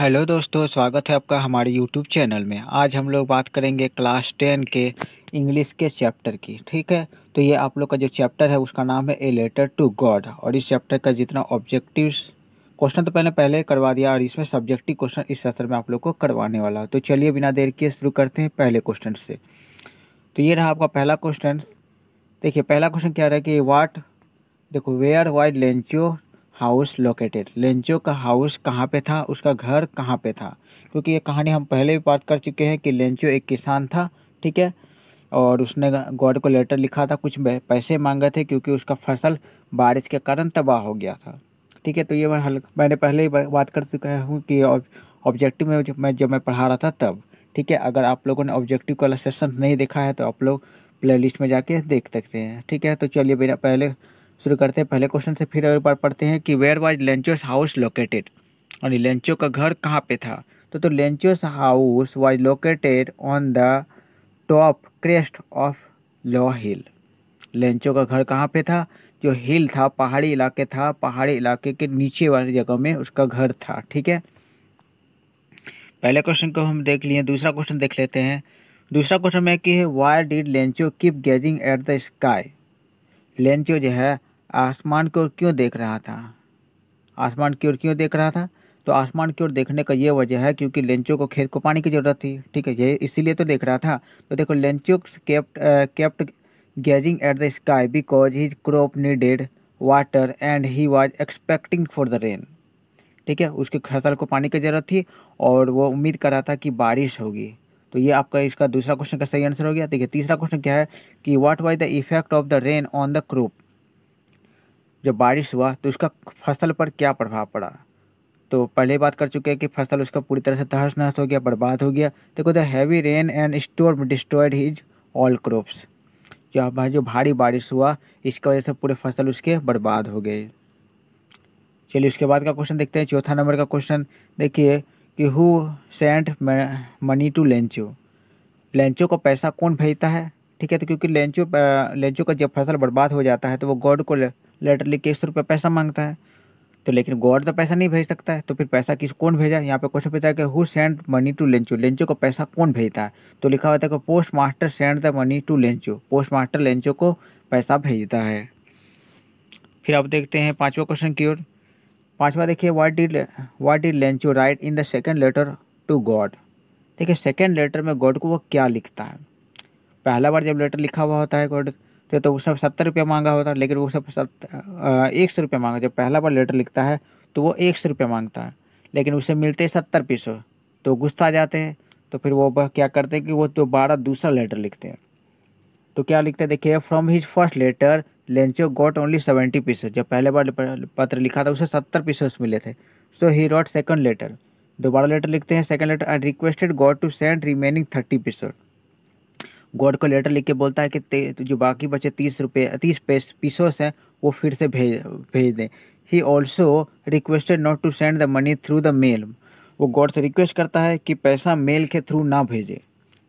hello दोस्तों स्वागत है आपका हमारे यूट्यूब चैनल में आज हम लोग बात करेंगे क्लास टेन के इंग्लिश के चैप्टर की ठीक है तो ये आप लोग का जो चैप्टर है उसका नाम है ए लेटर टू गॉड और इस चैप्टर का जितना ऑब्जेक्टिव क्वेश्चन तो पहले पहले करवा दिया और इसमें सब्जेक्टिव क्वेश्चन इस सत्र में आप लोग को करवाने वाला तो चलिए बिना देर के शुरू करते हैं पहले क्वेश्चन से तो ये रहा आपका पहला क्वेश्चन देखिए पहला क्वेश्चन क्या रहा है कि वाट देखो where wide Lencho house located Lencho का हाउस कहाँ पे था उसका घर कहाँ पे था क्योंकि ये कहानी हम पहले भी बात कर चुके हैं कि लेंचो एक किसान था ठीक है और उसने गॉड को लेटर लिखा था कुछ पैसे मांगे थे क्योंकि उसका फसल बारिश के कारण तबाह हो गया था ठीक है तो ये मैं हल्का मैंने पहले ही बात कर चुका हूँ कि ऑब्जेक्टिव में जब मैं जब मैं पढ़ा रहा था तब ठीक है अगर आप लोगों ने ऑब्जेक्टिव का सेशन नहीं देखा है तो आप लोग प्लेलिस्ट में जाके देख सकते हैं ठीक है तो चलिए बिना पहले शुरू करते हैं पहले क्वेश्चन से फिर एक बार पढ़ते हैं कि where was Lencho's house located और लेंचो का घर कहाँ पे था तो तो Lencho's house was located on the top crest of low hill Lencho का घर कहाँ पे था जो हिल था पहाड़ी इलाके था पहाड़ी इलाके के नीचे वाली जगह में उसका घर था ठीक है पहले क्वेश्चन को हम देख लिए दूसरा क्वेश्चन देख लेते हैं दूसरा क्वेश्चन में कि why did Lencho keep gazing at the sky Lencho जो है आसमान की ओर क्यों देख रहा था आसमान की ओर क्यों देख रहा था तो आसमान की ओर देखने का ये वजह है क्योंकि लेंचो को खेत को पानी की ज़रूरत थी ठीक है ये इसीलिए तो देख रहा था तो देखो Lencho kept kept gazing at the sky because his crop needed water and he was expecting for the rain ठीक है उसके फसल को पानी की ज़रूरत थी और वो उम्मीद कर रहा था कि बारिश होगी तो ये आपका इसका दूसरा क्वेश्चन का सही आंसर हो गया देखिए तीसरा क्वेश्चन क्या है कि what was the effect of the rain on the crop जब बारिश हुआ तो उसका फसल पर क्या प्रभाव पड़ा तो पहले बात कर चुके हैं कि फसल उसका पूरी तरह से तहस नहस हो गया बर्बाद हो गया देखो the heavy rain and storm destroyed his all crops जो भाई जो भारी बारिश हुआ इसकी वजह से पूरे फसल उसके बर्बाद हो गए चलिए उसके बाद का क्वेश्चन देखते हैं चौथा नंबर का क्वेश्चन देखिए कि who sent money to Lencho Lencho को पैसा कौन भेजता है ठीक है तो क्योंकि लेंचो लेंचो का जब फसल बर्बाद हो जाता है तो वो गॉड को लेटर लिख के इस रुपये पैसा मांगता है तो लेकिन गॉड तो पैसा नहीं भेज सकता है तो फिर पैसा किस कौन भेजा यहाँ पे क्वेश्चन पूछा है कि who send money to Lencho Lencho को पैसा कौन भेजता है तो लिखा होता है कि post master send the money to Lencho post master Lencho को पैसा भेजता है फिर आप देखते हैं पाँचवा क्वेश्चन की ओर पाँचवा देखिए what did what did Lencho write in the second letter to God देखिए सेकेंड लेटर में गॉड को वो क्या लिखता है पहला बार जब लेटर लिखा हुआ होता है गॉड थे तो उसने सत्तर रुपये मांगा होता लेकिन वो सब एक सौ रुपये मांगा जब पहला बार लेटर लिखता है तो वो एक सौ रुपये मांगता है लेकिन उसे मिलते सत्तर पीस तो गुस्सा आ जाते हैं तो फिर वो क्या करते हैं कि वो तो बारह दूसरा लेटर लिखते हैं तो क्या लिखते हैं देखिए from his first letter Lencho got only seventy piece जब पहले बार पत्र लिखा था उसे सत्तर पीसेस मिले थे so he wrote second letter दोबारा लेटर लिखते हैं second letter I requested God to send remaining thirty pieces God को लेटर लिख के बोलता है कि तो जो बाकी बचे तीस रुपये तीस पेस पीसोस हैं वो फिर से भेज भेज दें he also requested not to send the money through the mail वो गॉड से रिक्वेस्ट करता है कि पैसा मेल के थ्रू ना भेजे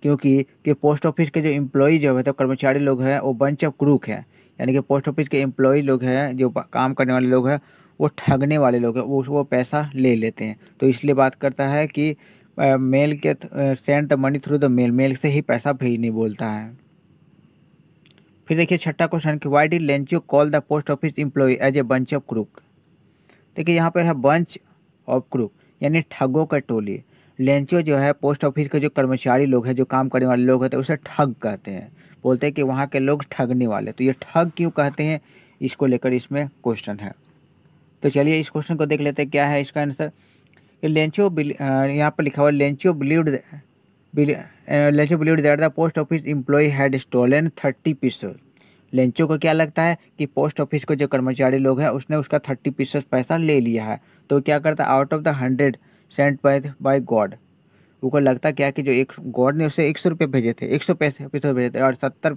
क्योंकि कि पोस्ट ऑफिस के जो एम्प्लॉई जो है तो कर्मचारी लोग हैं वो बंच ऑफ क्रूक हैं यानी कि पोस्ट ऑफिस के एम्प्लॉय लोग हैं जो काम करने वाले लोग हैं वो ठगने वाले लोग हैं वो वो पैसा ले लेते हैं तो इसलिए बात करता है कि मेल के send the money through the mail mail से ही पैसा भेजने बोलता है फिर देखिए छठा क्वेश्चन कि why did you call the post office employ as a bunch of crook देखिए यहाँ पर है बंच ऑफ क्रूक यानी ठगों का टोली लेंचो जो है पोस्ट ऑफिस के जो कर्मचारी लोग हैं जो काम करने वाले लोग होते हैं उसे ठग कहते हैं बोलते हैं कि वहाँ के लोग ठगने वाले तो ये ठग क्यों कहते हैं इसको लेकर इसमें क्वेश्चन है तो चलिए इस क्वेश्चन को देख लेते हैं क्या है इसका आंसर लेंचियो यहाँ पर लिखा हुआ Lencho believed Lencho believed that the post office employ had stolen thirty pistol Lencho को क्या लगता है कि पोस्ट ऑफिस को जो कर्मचारी लोग हैं उसने उसका थर्टी पिस्टल पैसा ले लिया है तो क्या करता है out of the hundred cent by God उनको लगता क्या कि जो एक गॉड ने उसे एक सौ रुपये भेजे थे एक सौ पैसे पिस्टल भेजे थे और सत्तर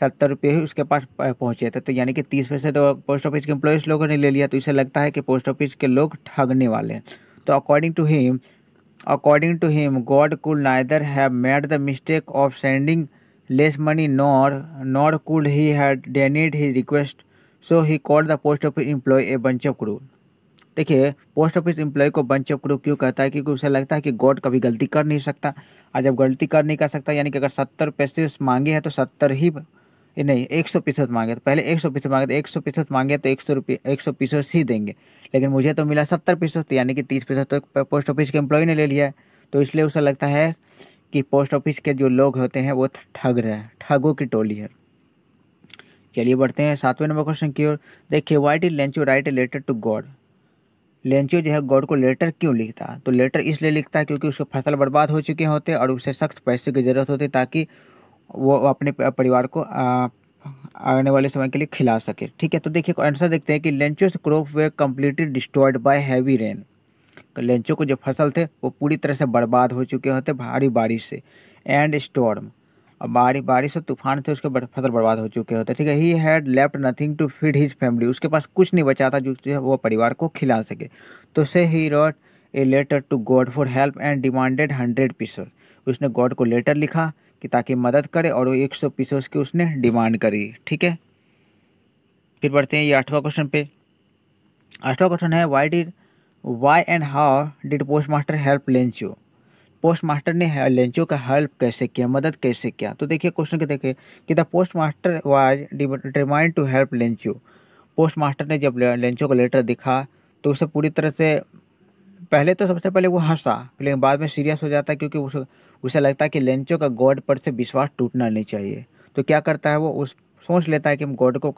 सत्तर रुपये ही उसके पास पहुँचे थे तो यानी कि तीस पैसे तो पोस्ट ऑफिस के एम्प्लॉयज़ लोगों ने ले लिया तो इसे लगता है कि पोस्ट ऑफिस के लोग ठगने वाले हैं तो according to him according to him God could neither have made the mistake of sending less money nor nor could he had denied he request so he call the post office employ a bunch of crew देखिए post office employ को bunch of crew क्यों कहता है क्योंकि उसे लगता है कि गॉड कभी गलती कर नहीं सकता और जब गलती कर नहीं कर सकता यानी कि अगर सत्तर पैसे मांगे हैं तो सत्तर ही नहीं एक सौ प्रतिशत मांगे तो पहले एक सौ प्रतिशत मांगे तो एक सौ प्रतिशत मांगे तो एक सौ रुपये एक सौ प्रतिशत ही देंगे लेकिन मुझे तो मिला सत्तर प्रतिशत यानी कि तीस प्रतिशत तो पोस्ट ऑफिस के एम्प्लॉय ने ले लिया तो इसलिए उसे लगता है कि पोस्ट ऑफिस के जो लोग होते हैं वो ठग रहे हैं ठगों की टोली है चलिए बढ़ते हैं सातवें नंबर क्वेश्चन की ओर देखिए why did Lencho write a letter to God Lencho जो है गॉड को लेटर क्यों लिखता तो लेटर इसलिए लिखता है क्योंकि उसके फसल बर्बाद हो चुके होते और उसे सख्त पैसे की ज़रूरत होती ताकि वो अपने परिवार को आने वाले समय के लिए खिला सके ठीक है तो देखिए आंसर देखते हैं कि Lencho's crop were completely destroyed by heavy rain Lencho को जो फसल थे वो पूरी तरह से बर्बाद हो चुके होते भारी बारिश से एंड स्टॉर्म और बारिश बारिश और तूफान थे उसके फसल बर्बाद हो चुके होते ठीक है he had left nothing to feed his family उसके पास कुछ नहीं बचा था जो वो परिवार को खिला सके तो से he wrote a letter to God for help and demanded hundred pesos उसने गॉड को लेटर लिखा कि ताकि मदद करे और वो एक सौ पीसेस की उसने डिमांड करी ठीक है फिर बढ़ते हैं ये आठवां क्वेश्चन पे आठवां क्वेश्चन है why did why and how did post master help Lencho post master ने लेंचो का हेल्प कैसे किया मदद कैसे किया तो देखिए क्वेश्चन के देखिए कि the post master was determined to help Lencho post master ने जब लेंचो का लेटर दिखा तो उसे पूरी तरह से पहले तो सबसे पहले वो हंसा लेकिन बाद में सीरियस हो जाता है क्योंकि उस उसे लगता है कि लेंचो का गॉड पर से विश्वास टूटना नहीं चाहिए तो क्या करता है वो उस सोच लेता है कि हम गॉड को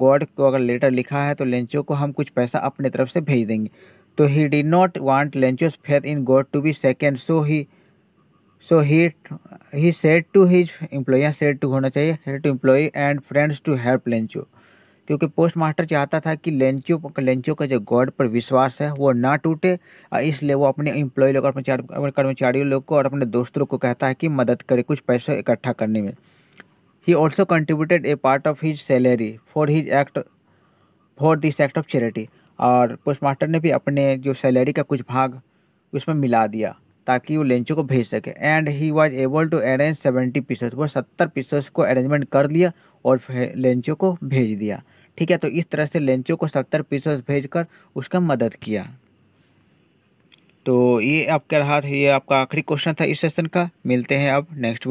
गॉड को अगर लेटर लिखा है तो लेंचो को हम कुछ पैसा अपने तरफ से भेज देंगे तो he did not want Lencho's faith in God to be shaken so he so he he said to his employ said to होना चाहिए said to employ and friends to help Lencho क्योंकि पोस्ट मास्टर चाहता था कि Lencho Lencho का जो God पर विश्वास है वो ना टूटे और इसलिए वो अपने एम्प्लॉय लोग अपने कर्मचारियों लोग को और अपने दोस्तों को कहता है कि मदद करे कुछ पैसों इकट्ठा करने में he also contributed a part of his salary for his act for this act of charity और पोस्ट मास्टर ने भी अपने जो सैलरी का कुछ भाग उसमें मिला दिया ताकि वो लेंचो को भेज सके and he was able to arrange seventy pieces वो सत्तर पीसेस को अरेंजमेंट कर लिया और लेंचो को भेज दिया ठीक है तो इस तरह से लेंचो को सत्तर पीसेस भेजकर उसका मदद किया तो ये आपके रहा था ये आपका आखिरी क्वेश्चन था इस सेशन का मिलते हैं अब नेक्स्ट